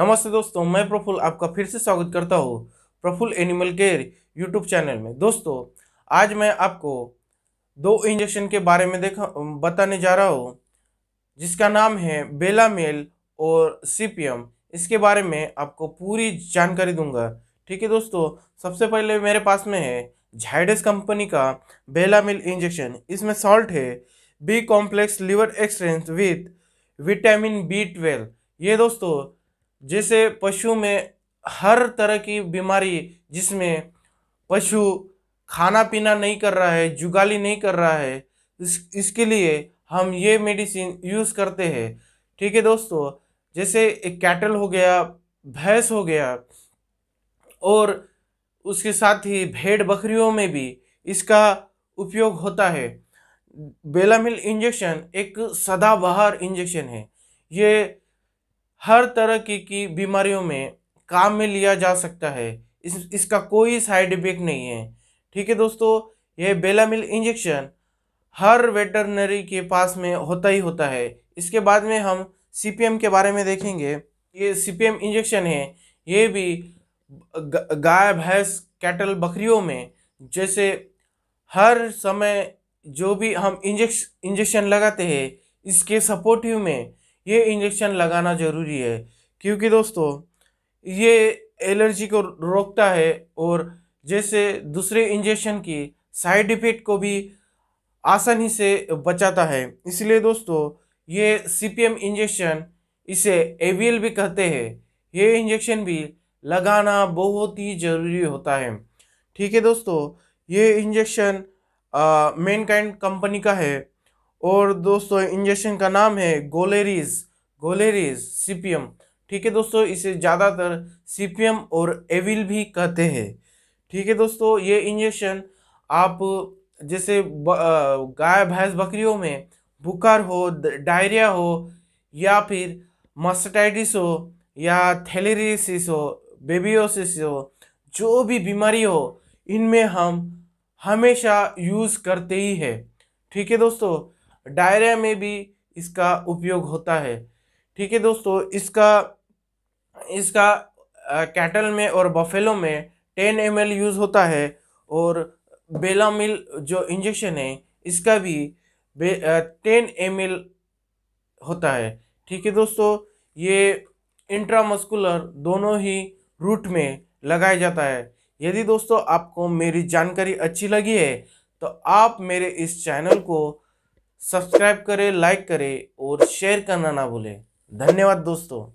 नमस्ते दोस्तों मैं प्रफुल आपका फिर से स्वागत करता हूँ Praful animal care YouTube channel में दोस्तों आज मैं आपको दो इंजेक्शन के बारे में देख बताने जा रहा हूँ जिसका नाम है बेला मेल और सीपीएम इसके बारे में आपको पूरी जानकारी दूंगा ठीक है दोस्तों सबसे पहले मेरे पास में है झाइडस कंपनी का बेला मिल इंजेक्शन इसमें सॉल्ट है B complex liver extract with vitamin B twelve ये दोस्तों जैसे पशु में हर तरह की बीमारी जिसमें पशु खाना पीना नहीं कर रहा है जुगाली नहीं कर रहा है इस इसके लिए हम ये मेडिसिन यूज़ करते हैं ठीक है दोस्तों जैसे एक कैटल हो गया भैंस हो गया और उसके साथ ही भेड़ बकरियों में भी इसका उपयोग होता है बेलामिल इंजेक्शन एक सदाबहार इंजेक्शन है ये हर तरह की, की बीमारियों में काम में लिया जा सकता है इस इसका कोई साइड इफेक्ट नहीं है ठीक है दोस्तों यह बेलामिल इंजेक्शन हर वेटरनरी के पास में होता ही होता है इसके बाद में हम सी के बारे में देखेंगे ये सी इंजेक्शन है ये भी गाय भैंस कैटल बकरियों में जैसे हर समय जो भी हम इंजेक्श इंजेक्शन लगाते हैं इसके सपोर्टिव में ये इंजेक्शन लगाना ज़रूरी है क्योंकि दोस्तों ये एलर्जी को रोकता है और जैसे दूसरे इंजेक्शन की साइड इफेक्ट को भी आसानी से बचाता है इसलिए दोस्तों ये सीपीएम इंजेक्शन इसे एवीएल भी कहते हैं ये इंजेक्शन भी लगाना बहुत ही ज़रूरी होता है ठीक है दोस्तों ये इंजेक्शन मेन काइंड कंपनी का है और दोस्तों इंजेक्शन का नाम है गोलेरीज गोलेरीज सीपीएम ठीक है दोस्तों इसे ज़्यादातर सीपीएम और एविल भी कहते हैं ठीक है दोस्तों ये इंजेक्शन आप जैसे गाय भैंस बकरियों में बुखार हो डायरिया हो या फिर मस्टाइटिस हो या थेलेरिसिस हो बेबियोसिस हो जो भी बीमारी हो इनमें हम हमेशा यूज़ करते ही है ठीक है दोस्तों डायरिया में भी इसका उपयोग होता है ठीक है दोस्तों इसका इसका कैटल में और बफेलो में टेन एम यूज़ होता है और बेलामिल जो इंजेक्शन है इसका भी टेन एम होता है ठीक है दोस्तों ये इंट्रामस्कुलर दोनों ही रूट में लगाया जाता है यदि दोस्तों आपको मेरी जानकारी अच्छी लगी है तो आप मेरे इस चैनल को सब्सक्राइब करें लाइक करें और शेयर करना ना भूलें धन्यवाद दोस्तों